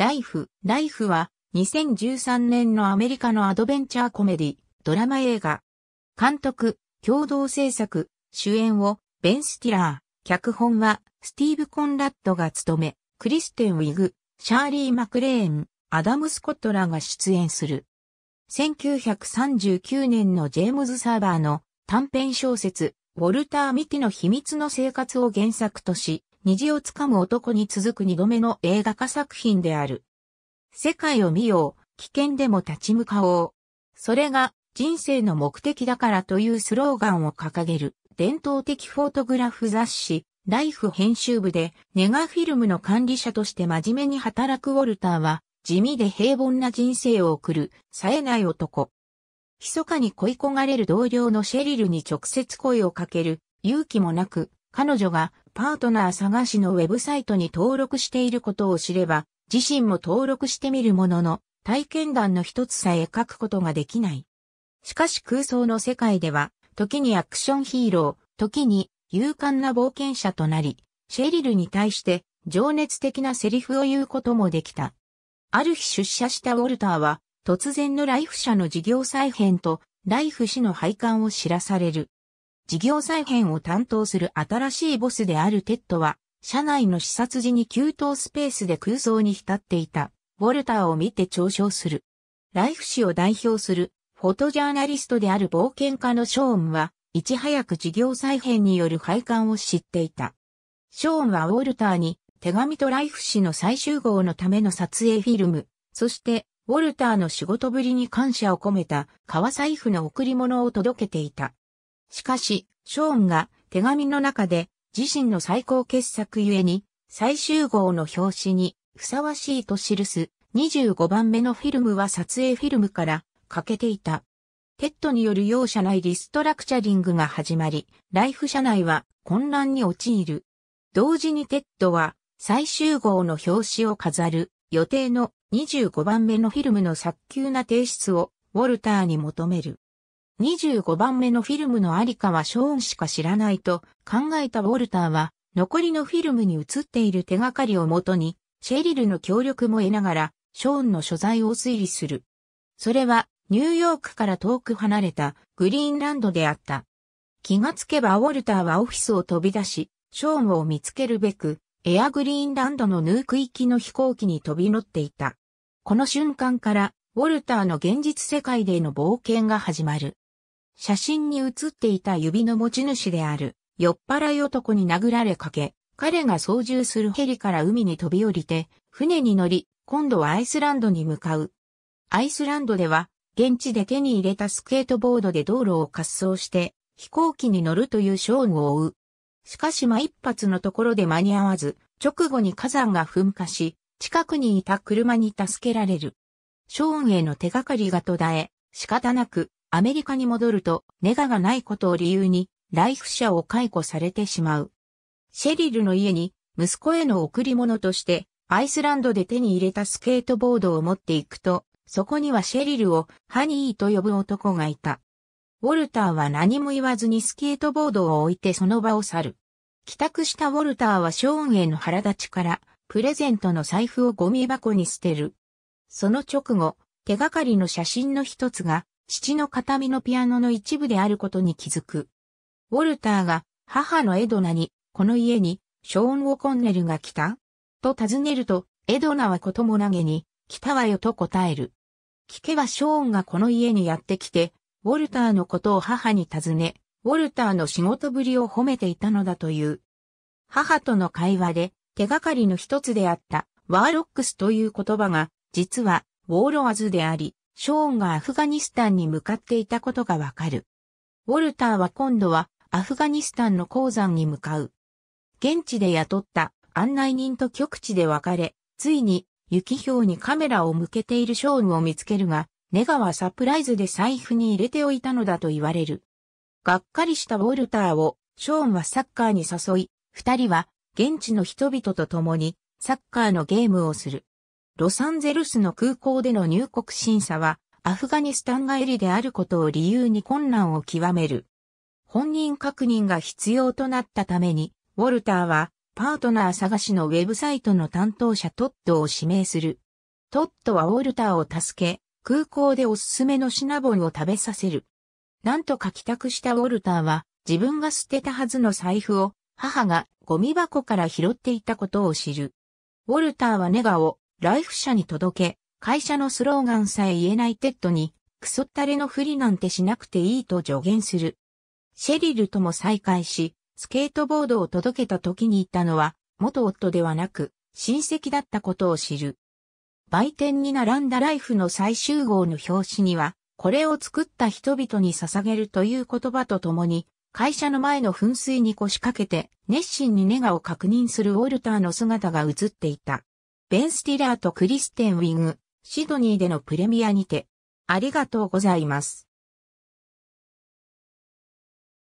ライフ、ライフは2013年のアメリカのアドベンチャーコメディ、ドラマ映画。監督、共同制作、主演をベン・スティラー、脚本はスティーブ・コンラッドが務め、クリステン・ウィグ、シャーリー・マクレーン、アダム・スコットらが出演する。1939年のジェームズ・サーバーの短編小説、ウォルター・ミティの秘密の生活を原作とし、虹をつかむ男に続く二度目の映画化作品である。世界を見よう、危険でも立ち向かおう。それが人生の目的だからというスローガンを掲げる伝統的フォトグラフ雑誌ライフ編集部でネガフィルムの管理者として真面目に働くウォルターは地味で平凡な人生を送る冴えない男。密かに恋焦がれる同僚のシェリルに直接声をかける勇気もなく彼女がパートナー探しのウェブサイトに登録していることを知れば、自身も登録してみるものの、体験談の一つさえ書くことができない。しかし空想の世界では、時にアクションヒーロー、時に勇敢な冒険者となり、シェリルに対して情熱的なセリフを言うこともできた。ある日出社したウォルターは、突然のライフ社の事業再編と、ライフ氏の廃刊を知らされる。事業再編を担当する新しいボスであるテッドは、社内の視察時に給湯スペースで空想に浸っていた、ウォルターを見て嘲笑する。ライフ誌を代表する、フォトジャーナリストである冒険家のショーンは、いち早く事業再編による廃刊を知っていた。ショーンはウォルターに、手紙とライフ誌の再集合のための撮影フィルム、そして、ウォルターの仕事ぶりに感謝を込めた、革財布の贈り物を届けていた。しかし、ショーンが手紙の中で自身の最高傑作ゆえに最終号の表紙にふさわしいと記す25番目のフィルムは撮影フィルムから欠けていた。テッドによる容赦ないリストラクチャリングが始まり、ライフ社内は混乱に陥る。同時にテッドは最終号の表紙を飾る予定の25番目のフィルムの早急な提出をウォルターに求める。25番目のフィルムのありかはショーンしか知らないと考えたウォルターは、残りのフィルムに映っている手がかりをもとに、シェリルの協力も得ながら、ショーンの所在を推理する。それは、ニューヨークから遠く離れたグリーンランドであった。気がつけばウォルターはオフィスを飛び出し、ショーンを見つけるべく、エアグリーンランドのヌーク行きの飛行機に飛び乗っていた。この瞬間から、ウォルターの現実世界での冒険が始まる。写真に写っていた指の持ち主である、酔っ払い男に殴られかけ、彼が操縦するヘリから海に飛び降りて、船に乗り、今度はアイスランドに向かう。アイスランドでは、現地で手に入れたスケートボードで道路を滑走して、飛行機に乗るというーンを追う。しかしま一発のところで間に合わず、直後に火山が噴火し、近くにいた車に助けられる。ショーンへの手がかりが途絶え、仕方なくアメリカに戻ると、ネガがないことを理由に、ライフ社を解雇されてしまう。シェリルの家に、息子への贈り物として、アイスランドで手に入れたスケートボードを持っていくと、そこにはシェリルをハニーと呼ぶ男がいた。ウォルターは何も言わずにスケートボードを置いてその場を去る。帰宅したウォルターはショーンへの腹立ちから、プレゼントの財布をゴミ箱に捨てる。その直後、手がかりの写真の一つが、父の形見のピアノの一部であることに気づく。ウォルターが母のエドナに、この家にショーン・オコンネルが来たと尋ねると、エドナはこともなげに、来たわよと答える。聞けばショーンがこの家にやってきて、ウォルターのことを母に尋ね、ウォルターの仕事ぶりを褒めていたのだという。母との会話で手がかりの一つであったワーロックスという言葉が実はウォーローズであり、ショーンがアフガニスタンに向かっていたことがわかる。ウォルターは今度はアフガニスタンの鉱山に向かう。現地で雇った案内人と局地で別れ、ついに雪氷にカメラを向けているショーンを見つけるが、ネガはサプライズで財布に入れておいたのだと言われる。がっかりしたウォルターをショーンはサッカーに誘い、二人は現地の人々と共にサッカーのゲームをする。ロサンゼルスの空港での入国審査は、アフガニスタン帰りであることを理由に困難を極める。本人確認が必要となったために、ウォルターは、パートナー探しのウェブサイトの担当者トットを指名する。トットはウォルターを助け、空港でおすすめのシナボンを食べさせる。なんとか帰宅したウォルターは、自分が捨てたはずの財布を、母がゴミ箱から拾っていたことを知る。ウォルターはネガをライフ社に届け、会社のスローガンさえ言えないテッドに、クソったれのふりなんてしなくていいと助言する。シェリルとも再会し、スケートボードを届けた時に言ったのは、元夫ではなく、親戚だったことを知る。売店に並んだライフの最終号の表紙には、これを作った人々に捧げるという言葉とともに、会社の前の噴水に腰掛けて、熱心にネガを確認するウォルターの姿が映っていた。ベン・スティラーとクリステン・ウィング、シドニーでのプレミアにて、ありがとうございます。